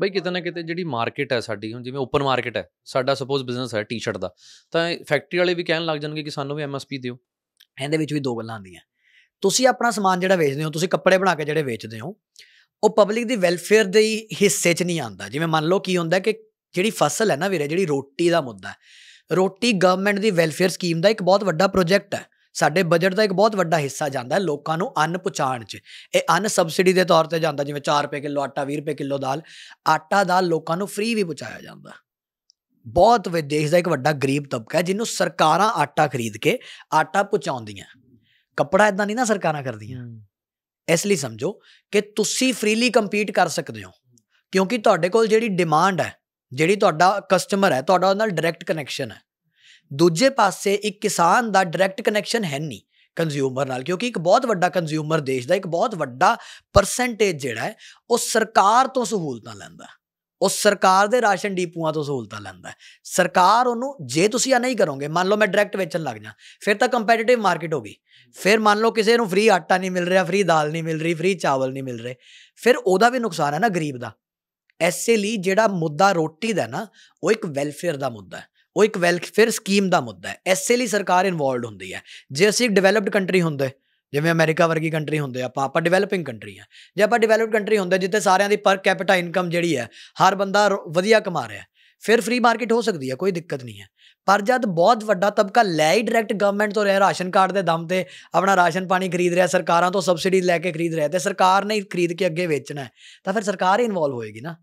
ਬਈ ਕਿਤੇ ਨਾ ਕਿਤੇ ਜਿਹੜੀ ਮਾਰਕੀਟ ਹੈ ਸਾਡੀ ਹੁਣ ਜਿਵੇਂ ਓਪਨ ਮਾਰਕੀਟ ਹੈ ਸਾਡਾ ਸਪੋਜ਼ ਬਿਜ਼ਨਸ ਹੈ ਟੀ-ਸ਼ਰਟ ਦਾ ਤਾਂ ਫੈਕਟਰੀ ਵਾਲੇ ਵੀ ਕਹਿਣ ਲੱਗ ਜਾਣਗੇ ਕਿ ਸਾਨੂੰ ਵੀ ਐਮਐਸਪੀ ਦਿਓ ਇਹਦੇ ਵਿੱਚ ਵੀ ਦੋ ਗੱਲਾਂ ਆਉਂਦੀਆਂ ਤੁਸੀਂ ਆਪਣਾ ਸਮਾਨ ਜਿਹੜਾ ਵੇਚਦੇ ਹੋ ਤੁਸੀਂ ਕੱਪੜੇ ਬਣਾ ਕੇ ਜਿਹੜੇ ਵੇਚਦੇ ਹੋ ਉਹ ਪਬਲਿਕ ਦੀ ਵੈਲਫੇਅਰ ਦੇ ਹਿੱਸੇ 'ਚ ਨਹੀਂ ਆਉਂਦਾ ਜਿਵੇਂ ਮੰਨ ਲਓ ਕੀ ਹੁੰਦਾ ਕਿ ਜਿਹੜੀ ਫਸਲ ਹੈ ਨਾ ਵੀਰੇ ਜਿਹੜੀ ਰੋਟੀ ਦਾ ਮੁੱਦਾ ਰੋਟੀ ਗਵਰਨਮੈਂਟ ਦੀ ਵੈਲਫੇਅਰ ਸਕੀਮ ਦਾ ਇੱਕ ਬਹੁਤ ਵੱਡਾ ਪ੍ਰੋਜੈਕਟ ਹੈ ਸਾਡੇ ਬਜਟ ਦਾ ਇੱਕ ਬਹੁਤ ਵੱਡਾ ਹਿੱਸਾ ਜਾਂਦਾ ਹੈ ਲੋਕਾਂ ਨੂੰ ਅੰਨ ਪਹੁੰਚਾਉਣ 'ਚ ਇਹ ਅੰਨ ਸਬਸਿਡੀ ਦੇ ਤੌਰ ਤੇ ਜਾਂਦਾ ਜਿਵੇਂ 4 ਰੁਪਏ ਕਿਲੋ ਆਟਾ 20 ਰੁਪਏ ਕਿਲੋ ਦਾਲ ਆਟਾ ਦਾਲ ਲੋਕਾਂ ਨੂੰ ਫ੍ਰੀ ਵੀ ਪਹੁੰਚਾਇਆ ਜਾਂਦਾ ਬਹੁਤ ਦੇਸ਼ ਦਾ ਇੱਕ ਵੱਡਾ ਗਰੀਬ ਤਬਕਾ ਹੈ ਜਿਹਨੂੰ ਸਰਕਾਰਾਂ ਆਟਾ ਖਰੀਦ ਕੇ ਆਟਾ ਪਹੁੰਚਾਉਂਦੀਆਂ ਕੱਪੜਾ ਇਦਾਂ ਨਹੀਂ ਨਾ ਸਰਕਾਰਾਂ ਕਰਦੀਆਂ ਇਸ ਲਈ ਸਮਝੋ ਕਿ ਤੁਸੀਂ ਫ੍ਰੀਲੀ ਕੰਪੀਟ ਕਰ ਸਕਦੇ ਹੋ ਕਿਉਂਕਿ ਤੁਹਾਡੇ ਕੋਲ ਜਿਹੜੀ ਡਿਮਾਂਡ ਹੈ ਜਿਹੜੀ ਤੁਹਾਡਾ ਕਸਟਮਰ ਹੈ ਤੁਹਾਡਾ ਉਹਦੇ ਨਾਲ ਡਾਇਰੈਕਟ ਕਨੈਕਸ਼ਨ ਹੈ ਦੂਜੇ ਪਾਸੇ ਇੱਕ ਕਿਸਾਨ ਦਾ ਡਾਇਰੈਕਟ ਕਨੈਕਸ਼ਨ ਹੈ ਨਹੀਂ ਕੰਜ਼ਿਊਮਰ ਨਾਲ ਕਿਉਂਕਿ ਇੱਕ ਬਹੁਤ ਵੱਡਾ ਕੰਜ਼ਿਊਮਰ ਦੇਸ਼ ਦਾ ਇੱਕ ਬਹੁਤ ਵੱਡਾ ਪਰਸੈਂਟੇਜ ਜਿਹੜਾ ਹੈ ਉਹ ਸਰਕਾਰ ਤੋਂ ਸਹੂਲਤਾਂ ਲੈਂਦਾ ਉਹ ਸਰਕਾਰ ਦੇ ਰਾਸ਼ਨ ਡੀਪੂਆਂ ਤੋਂ ਸਹੂਲਤਾਂ ਲੈਂਦਾ ਸਰਕਾਰ ਉਹਨੂੰ ਜੇ ਤੁਸੀਂ ਆ ਨਹੀਂ ਕਰੋਗੇ ਮੰਨ ਲਓ ਮੈਂ ਡਾਇਰੈਕਟ ਵੇਚਣ ਲੱਗ ਜਾ ਫਿਰ ਤਾਂ ਕੰਪੈਟੀਟਿਵ ਮਾਰਕੀਟ ਹੋਗੀ ਫਿਰ ਮੰਨ ਲਓ ਕਿਸੇ ਨੂੰ ਫ੍ਰੀ ਆਟਾ ਨਹੀਂ ਮਿਲ ਰਿਹਾ ਫ੍ਰੀ ਦਾਲ ਨਹੀਂ ਮਿਲ ਰਹੀ ਫ੍ਰੀ ਚਾਵਲ ਨਹੀਂ ਮਿਲ ਰਹੇ ਫਿਰ ਉਹਦਾ ਵੀ ਨੁਕਸਾਨ ਹੈ ਨਾ ਗਰੀਬ ਦਾ ਐਸੇ ਲਈ ਜਿਹੜਾ ਮੁੱਦਾ ਰੋਟੀ ਦਾ ਨਾ ਉਹ ਇੱਕ ਵੈਲਫੇਅਰ ਦਾ ਮੁੱਦਾ ਹੈ ਉਹ ਇੱਕ ਵੈਲਫੇਅਰ ਸਕੀਮ ਦਾ ਮੁੱਦਾ ਹੈ ਐਸੇ ਲਈ ਸਰਕਾਰ ਇਨਵੋਲਡ ਹੁੰਦੀ ਹੈ ਜੇ ਅਸੀਂ ਇੱਕ ਡਿਵੈਲਪਡ ਕੰਟਰੀ ਹੁੰਦੇ ਜਿਵੇਂ ਅਮਰੀਕਾ ਵਰਗੀ ਕੰਟਰੀ ਹੁੰਦੇ ਆਪਾਂ ਆਪਾਂ ਡਿਵੈਲਪਿੰਗ ਕੰਟਰੀ ਆ ਜੇ ਆਪਾਂ ਡਿਵੈਲਪਡ ਕੰਟਰੀ ਹੁੰਦੇ ਜਿੱਥੇ ਸਾਰਿਆਂ ਦੀ ਪਰ ਕੈਪੀਟਾ ਇਨਕਮ ਜਿਹੜੀ ਹੈ ਹਰ ਬੰਦਾ ਵਧੀਆ ਕਮਾ ਰਿਹਾ ਫਿਰ ਫ੍ਰੀ ਮਾਰਕੀਟ ਹੋ ਸਕਦੀ ਹੈ ਕੋਈ ਦਿੱਕਤ ਨਹੀਂ ਹੈ ਪਰ ਜਦ ਬਹੁਤ ਵੱਡਾ ਤਬਕਾ ਲੈ ਹੀ ਡਾਇਰੈਕਟ ਗਵਰਨਮੈਂਟ ਤੋਂ ਰਿਹਾ ਰਾਸ਼ਨ ਕਾਰਡ ਦੇ ਦਮ ਤੇ ਆਪਣਾ ਰਾਸ਼ਨ ਪਾਣੀ ਖਰੀਦ ਰਿਹਾ ਸਰਕਾਰਾਂ ਤੋਂ ਸਬਸਿਡੀ ਲੈ ਕੇ ਖਰੀਦ ਰਿਹਾ ਤੇ ਸਰਕਾਰ ਨੇ ਖਰੀਦ ਕੇ ਅੱਗੇ ਵੇਚਣਾ ਤਾਂ ਫਿਰ ਸਰਕਾਰ ਹੀ ਇਨਵੋਲ ਹੋਏਗੀ ਨਾ